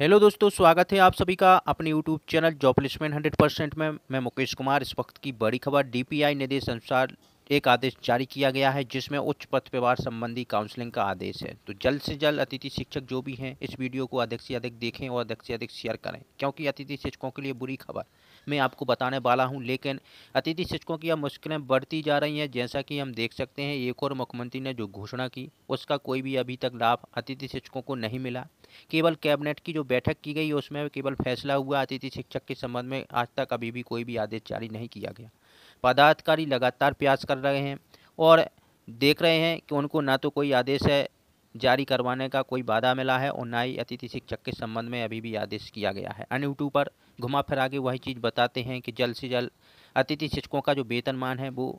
hello दोस्तों स्वागत है आप सभी का अपने YouTube channel job placement hundred percent में मैं मुकेश कुमार इस वक्त की बड़ी खबर डीपीआई निर्देश अनुसार एक आदेश जारी किया गया है जिसमें उच्च पथ व्यवहार संबंधी काउंसलिंग का आदेश है तो जल्द से जल्द अतिथि शिक्षक जो भी हैं इस वीडियो को अधिक से अधिक देखें और अधिक से अधिक शेयर करें क्योंकि अतिथि शिक्षकों के लिए बुरी खबर मैं आपको बताने वाला हूं लेकिन अतिथि शिक्षकों की अब मुश्किलें बढ़ती जा रही हैं जैसा कि हम देख सकते हैं एक और मुख्यमंत्री ने जो घोषणा की उसका कोई भी अभी तक लाभ अतिथि शिक्षकों को नहीं मिला केवल कैबिनेट की जो बैठक की गई उसमें केवल फैसला हुआ अतिथि शिक्षक के संबंध में आज तक अभी भी कोई भी आदेश जारी नहीं किया गया पदाधिकारी लगातार प्रयास कर रहे हैं और देख रहे हैं कि उनको ना तो कोई आदेश है जारी करवाने का कोई बाधा मिला है और ना ही अतिथि शिक्षक के संबंध में अभी भी आदेश किया गया है अन्य यूट्यूब पर घुमा फिरा के वही चीज़ बताते हैं कि जल्द से जल्द अतिथि शिक्षकों का जो वेतनमान है वो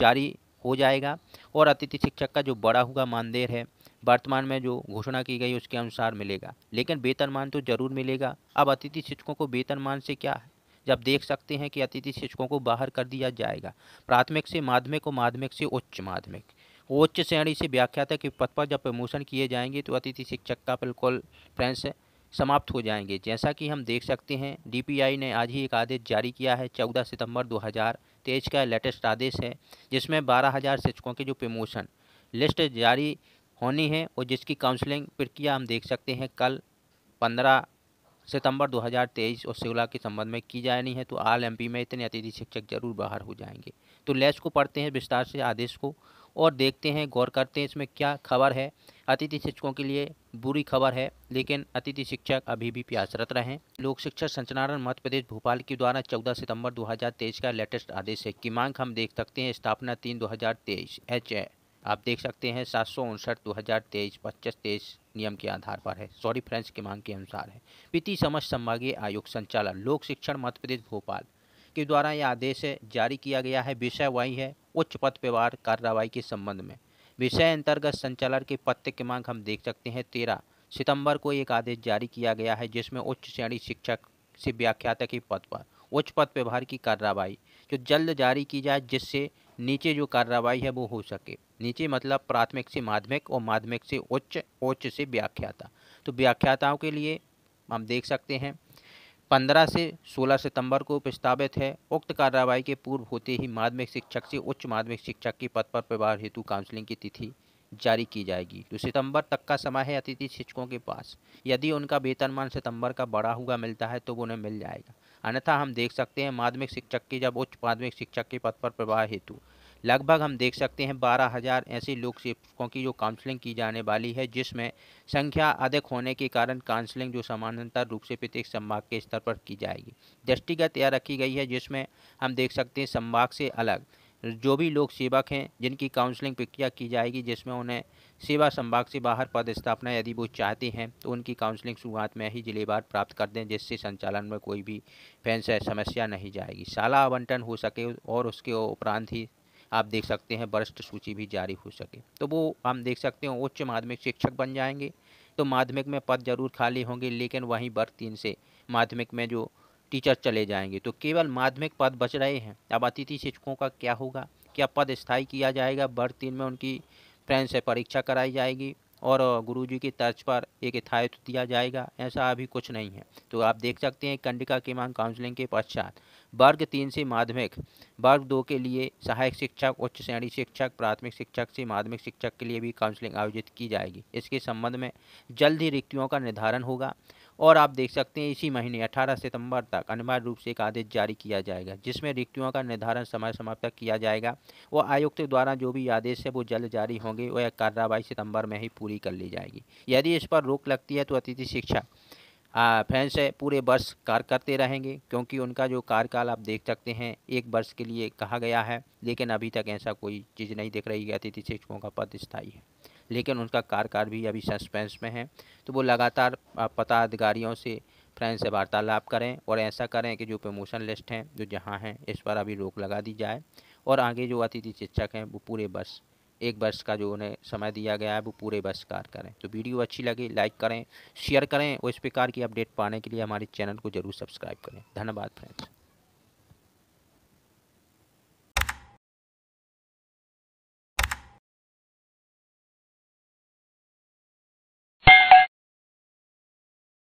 जारी हो जाएगा और अतिथि शिक्षक का जो बड़ा हुआ मानदेय है वर्तमान में जो घोषणा की गई उसके अनुसार मिलेगा लेकिन वेतनमान तो जरूर मिलेगा अब अतिथि शिक्षकों को वेतनमान से क्या है जब देख सकते हैं कि अतिथि शिक्षकों को बाहर कर दिया जाएगा प्राथमिक से माध्यमिक और माध्यमिक से उच्च माध्यमिक उच्च श्रेणी से व्याख्या के पद पर जब प्रमोशन किए जाएंगे तो अतिथि शिक्षक का बिल्कुल फ्रेंड्स समाप्त हो जाएंगे जैसा कि हम देख सकते हैं डीपीआई ने आज ही एक आदेश जारी किया है 14 सितंबर 2023 का लेटेस्ट आदेश है जिसमें बारह हज़ार शिक्षकों के जो प्रमोशन लिस्ट जारी होनी है और जिसकी काउंसलिंग प्रक्रिया हम देख सकते हैं कल पंद्रह सितंबर 2023 और सिवला के संबंध में की जानी है तो आल एम में इतने अतिथि शिक्षक जरूर बाहर हो जाएंगे तो लेस को पढ़ते हैं विस्तार से आदेश को और देखते हैं गौर करते हैं इसमें क्या खबर है अतिथि शिक्षकों के लिए बुरी खबर है लेकिन अतिथि शिक्षक अभी भी प्यासरत रहे लोक शिक्षा संचालन मध्य प्रदेश भोपाल के द्वारा 14 सितंबर 2023 का लेटेस्ट आदेश है की मांग हम देख सकते हैं स्थापना तीन दो हज़ार तेईस एच आप देख सकते हैं सात सौ उनसठ दो हज़ार तेईस पच्चीस तेईस नियम के आधार पर है सॉरी फ्रेंच की मांग के अनुसार है पीति समझ संभागीय आयोग संचालन लोक शिक्षण मध्य प्रदेश भोपाल के द्वारा यह आदेश जारी किया गया है विषय वही है उच्च पद व्यवहार कार्रवाई के संबंध में विषय अंतर्गत संचालन के पद की मांग हम देख सकते हैं तेरह सितंबर को एक आदेश जारी किया गया है जिसमें उच्च श्रेणी शिक्षक से व्याख्याता के पद पर उच्च पद व्यवहार की कार्रवाई जो जल्द जारी की जाए जिससे नीचे जो कार्रवाई है वो हो सके नीचे मतलब प्राथमिक से माध्यमिक और माध्यमिक से उच्च उच्च से व्याख्याता तो व्याख्याताओं के लिए हम देख सकते हैं पंद्रह से सोलह सितंबर को प्रस्तावित है उक्त कार्रवाई के पूर्व होते ही माध्यमिक शिक्षक से उच्च माध्यमिक शिक्षक के पद पर व्यवहार हेतु काउंसलिंग की तिथि जारी की जाएगी तो सितंबर तक का समय है अतिथि शिक्षकों के पास यदि उनका वेतनमान सितंबर का बढ़ा हुआ मिलता है तो वो उन्हें मिल जाएगा अन्यथा हम देख सकते हैं माध्यमिक शिक्षक की जब उच्च माध्यमिक शिक्षक के पद पर प्रवाह हेतु लगभग हम देख सकते हैं बारह हज़ार ऐसे लोक शिक्षकों की जो काउंसलिंग की जाने वाली है जिसमें संख्या अधिक होने के कारण काउंसलिंग जो समानांतर रूप से प्रत्येक संभाग के स्तर पर की जाएगी दृष्टिगत यह रखी गई है जिसमें हम देख सकते हैं संभाग से अलग जो भी लोग सेवक हैं जिनकी काउंसलिंग प्रक्रिया की जाएगी जिसमें उन्हें सेवा संभाग से बाहर पद स्थापना यदि वो चाहते हैं तो उनकी काउंसलिंग शुरुआत में ही जिलेवार प्राप्त कर दें जिससे संचालन में कोई भी फैंस समस्या नहीं जाएगी शाला आवंटन हो सके और उसके उपरांत ही आप देख सकते हैं वरिष्ठ सूची भी जारी हो सके तो वो हम देख सकते हैं उच्च माध्यमिक शिक्षक बन जाएंगे तो माध्यमिक में पद जरूर खाली होंगे लेकिन वहीं वर्ग तीन से माध्यमिक में जो टीचर चले जाएंगे तो केवल माध्यमिक पद बच रहे हैं अब अतिथि शिक्षकों का क्या होगा क्या पद स्थायी किया जाएगा वर्ग तीन में उनकी फ्रेंड से परीक्षा कराई जाएगी और गुरुजी की तर्ज पर एक स्थायित्व दिया जाएगा ऐसा अभी कुछ नहीं है तो आप देख सकते हैं कंडिका की मांग काउंसलिंग के पश्चात वर्ग तीन से माध्यमिक वर्ग दो के लिए सहायक शिक्षक उच्च श्रेणी शिक्षक प्राथमिक शिक्षक से माध्यमिक शिक्षक के लिए भी काउंसलिंग आयोजित की जाएगी इसके संबंध में जल्द ही रिक्तियों का निर्धारण होगा और आप देख सकते हैं इसी महीने 18 सितंबर तक अनिवार्य रूप से एक आदेश जारी किया जाएगा जिसमें रिक्तियों का निर्धारण समय समय तक किया जाएगा वो आयुक्त द्वारा जो भी आदेश है वो जल्द जारी होंगे वह कार्रवाई सितंबर में ही पूरी कर ली जाएगी यदि इस पर रोक लगती है तो अतिथि शिक्षा फैंस है पूरे वर्ष कार्य करते रहेंगे क्योंकि उनका जो कार्यकाल आप देख सकते हैं एक वर्ष के लिए कहा गया है लेकिन अभी तक ऐसा कोई चीज़ नहीं दिख रही है अतिथि शिक्षकों का पद स्थायी है लेकिन उनका कारकार भी अभी सस्पेंस में है तो वो लगातार पदाधिकारियों से फ्रेंड से वार्तालाप करें और ऐसा करें कि जो प्रमोशन लिस्ट हैं जो जहाँ हैं इस पर अभी रोक लगा दी जाए और आगे जो अतिथि शिक्षक हैं वो पूरे वर्ष एक वर्ष का जो उन्हें समय दिया गया है वो पूरे वर्ष कार करें तो वीडियो अच्छी लगे लाइक करें शेयर करें और इस प्रकार की अपडेट पाने के लिए हमारे चैनल को जरूर सब्सक्राइब करें धन्यवाद फ्रेंड्स